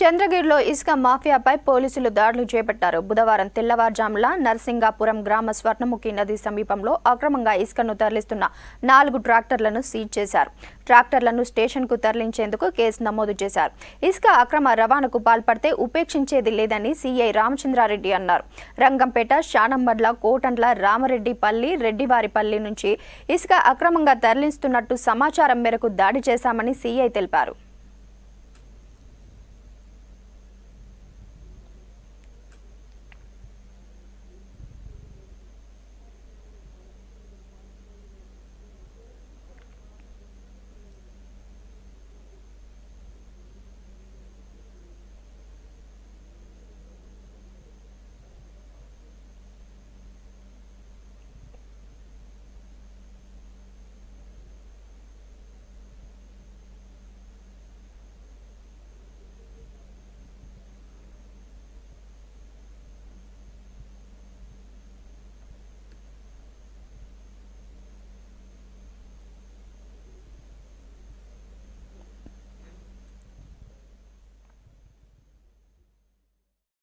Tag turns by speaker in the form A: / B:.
A: చంద్రగిరిలో ఇసుక మాఫియాపై పోలీసులు దాడులు చేపట్టారు బుధవారం తెల్లవారుజాముల నర్సింగాపురం గ్రామ స్వర్ణముఖి నది సమీపంలో అక్రమంగా ఇసుకను తరలిస్తున్న నాలుగు ట్రాక్టర్లను సీజ్ చేశారు ట్రాక్టర్లను స్టేషన్కు తరలించేందుకు కేసు నమోదు చేశారు ఇసుక అక్రమ రవాణాకు పాల్పడితే ఉపేక్షించేది లేదని సీఐ రామచంద్రారెడ్డి అన్నారు రంగంపేట శానంబర్ల కోటంట్ల రామరెడ్డిపల్లి రెడ్డివారిపల్లి నుంచి ఇసుక అక్రమంగా తరలిస్తున్నట్టు సమాచారం మేరకు దాడి చేశామని సీఐ తెలిపారు